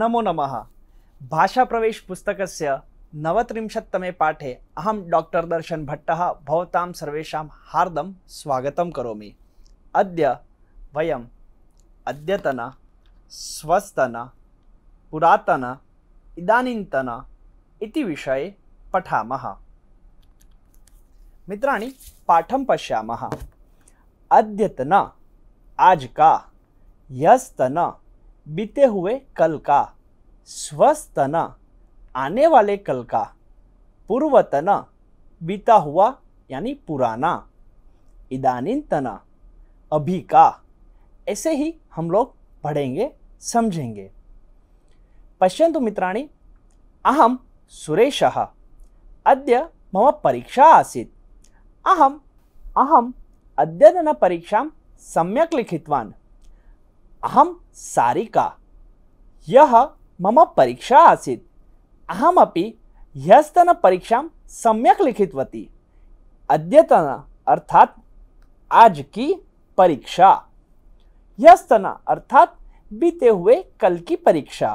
नमो नमः भाषाप्रवेशपुस्तकस्य नवत्रिशत्तमें पाठे अहम डॉक्टर दर्शन भट्ट भवता सर्वेषां हार्दं स्वागत कौमी अद वयम अद्यतन स्वस्तन पुरातन इदानीन्तन विषय पठा पठामः पाठ पाठं अद्यतन आज का यस्तना बीते हुए कल का स्वस्तन आने वाले कल का पूर्वतन बीता हुआ यानी पुराना इदानींतना अभी का ऐसे ही हम लोग पढ़ेंगे समझेंगे पश्यन्तु मित्राणी अहम सुरेश अद्य मम परीक्षा अहम अहम अद्यतन परीक्षा सम्यक लिखितवान अहम सारिका यह मम परीक्षा आसीत् ह्यस्तन परीक्षा सम्यक लिखितवती अद्यतन अर्थात आज की परीक्षा ह्यस्तन अर्थात बीते हुए कल की परीक्षा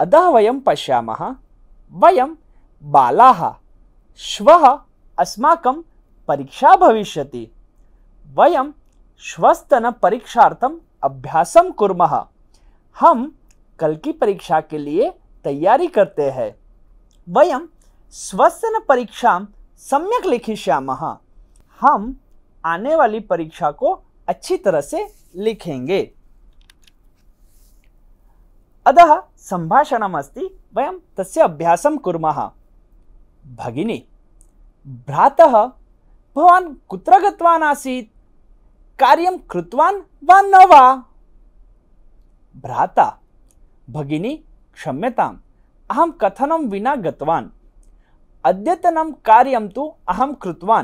अतः वयम पश्यामः वयम बालाः श्वः अस्माकं परीक्षा भविष्यति श्वस्तन श्वस्तनपरीक्षार्थं अभ्यासम कुर्मः हम कल की परीक्षा के लिए तैयारी करते हैं वयम श्वसन परीक्षा सम्यक लिखिष्यामः हम आने वाली परीक्षा को अच्छी तरह से लिखेंगे अतः अस्ति वयम तस्य अभ्यासम कुर्मः भगिनी भ्रातः भवान कुत्र गतवान आसीत् कार्य कृतवान् वा न वा भ्राता भगिनी क्षम्यता अहम कथनम विना गतवान् अद्यतनं कार्यं तो अहम कृतवा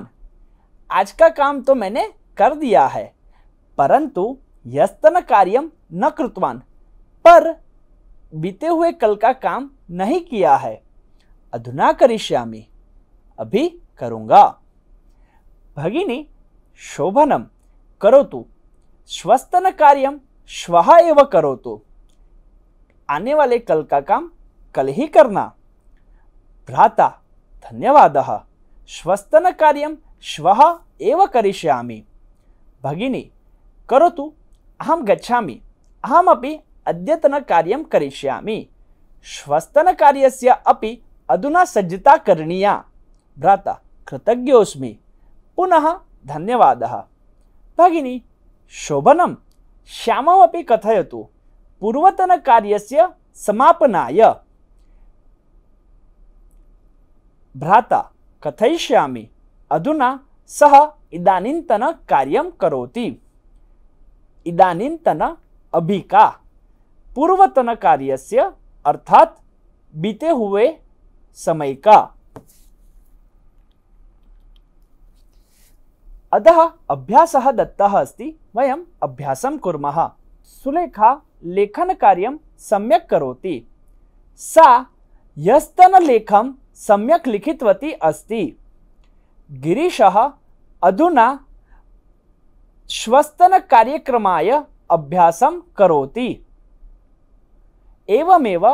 आज का काम तो मैंने कर दिया है परंतु यस्तन कार्यम न कृतवान पर बीते हुए कल का काम नहीं किया है अधुना करिष्यामि अभी करूँगा भगिनी शोभनम करोतु श्वस्तन कार्य श्व एव करोतु आने वाले कल का काम कल ही करना भ्राता धन्यवाद श्वस्तन कार्य श्व एव करिष्यामि भगिनी करोतु अहम गच्छामि कार्य अद्यतनकार्यं करिष्यामि कार्य अपि अधुना सज्जता करनीया भ्राता कृतज्ञोऽस्मि पुनः धन्यवादः भगिनी शोभनं श्याममपि कथयतु कार्य समापनाय भ्राता कथयिष्यामि अधुना सः इदानीन्तनकार्यं करोति इदानीन्तन अभिका पूर्वतनकार्यस्य अर्थात बीते हुए समय का अतः अभ्यास दत्ता अस्त वयम अभ्यास कूम सुलेखा कार्य सम्यक् करोति सा ह्यस्तनलेखं सम्यक् लिखितवती अस्ति गिरीशः अधुना श्वस्तनकार्यक्रमाय अभ्यासं करोति एवमेव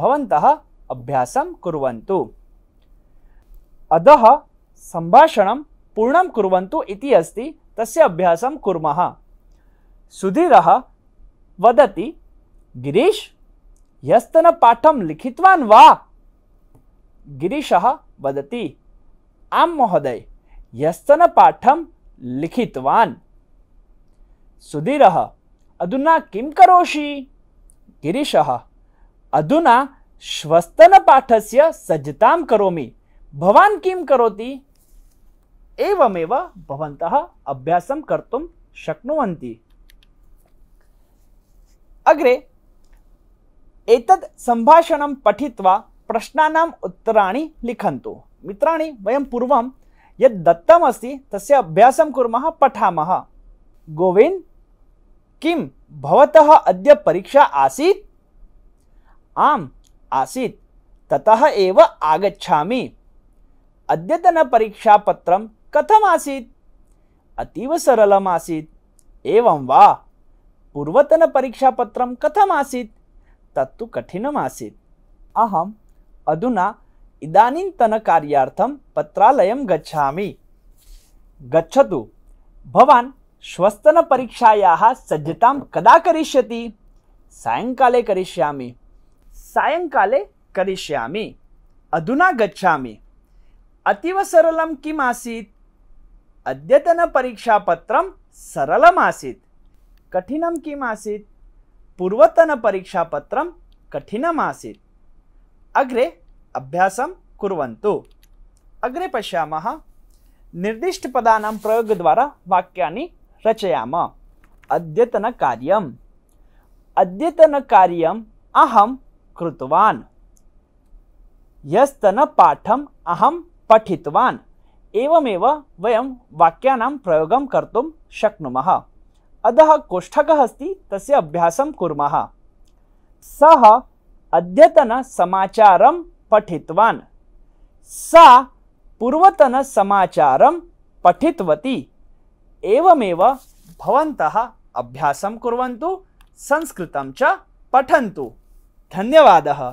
भवन्तः अभ्यासं कुर्वन्तु अधः सम्भाषणं पूर्णं कुर्वन्तु इति अस्ति तस्य अभ्यासं कुर्मः सुधीरः वदति गिरीश ह्यस्तनपाठं लिखितवान् वा गिरीशः वदति आं महोदय ह्यस्तनपाठं लिखितवान् सुधीरः अधुना किं करोषि गिरीशः अधुना श्वस्तनपाठस्य सज्जतां करोमि भवान् किं करोति एवमेव भवन्तः अभ्यासं कर्तुं शक्नुवन्ति अग्रे एतद् सम्भाषणं पठित्वा प्रश्नानाम् उत्तराणि लिखन्तु मित्राणि वयं पूर्वं यद् दत्तमस्ति तस्य अभ्यासं कुर्मः पठामः गोविन्द किं भवतः अद्य परीक्षा आसीत् आम् आसीत् ततः एव आगच्छामि अद्यतनपरीक्षापत्रं कथम आसीत् अतीव सरलम् आसीत् एवं वा पूर्वतनपरीक्षापत्रं कथम् आसीत् तत्तु कठिनम् आसीत् अहम् अधुना इदानीन्तनकार्यार्थं पत्रालयं गच्छामि गच्छतु भवान् श्वस्तनपरीक्षायाः सज्जतां कदा करिष्यति सायङ्काले करिष्यामि सायङ्काले करिष्यामि अधुना गच्छामि अतीव सरलं किम् आसीत् अद्यतनपरीक्षापत्रं किम कठिनं पूर्वतन परीक्षा पूर्वतनपरीक्षापत्रं कठिनम् आसीत् अग्रे अभ्यास कुर्वन्तु अग्रे पश्यामः प्रयोग प्रयोगद्वारा वाक्यानि रचयाम अद्यतन अद्यतन अद्यतनकार्यम् अहं कृतवान् पाठम अहं पठितवान् एवमेव वयं वाक्यानां प्रयोगं कर्तुं शक्नुमः अधः कोष्ठकः अस्ति तस्य अभ्यासं कुर्मः सः अद्यतनसमाचारं पठितवान् सा पूर्वतनसमाचारं पठितवती एवमेव भवन्तः अभ्यासं कुर्वन्तु संस्कृतं च पठन्तु धन्यवादः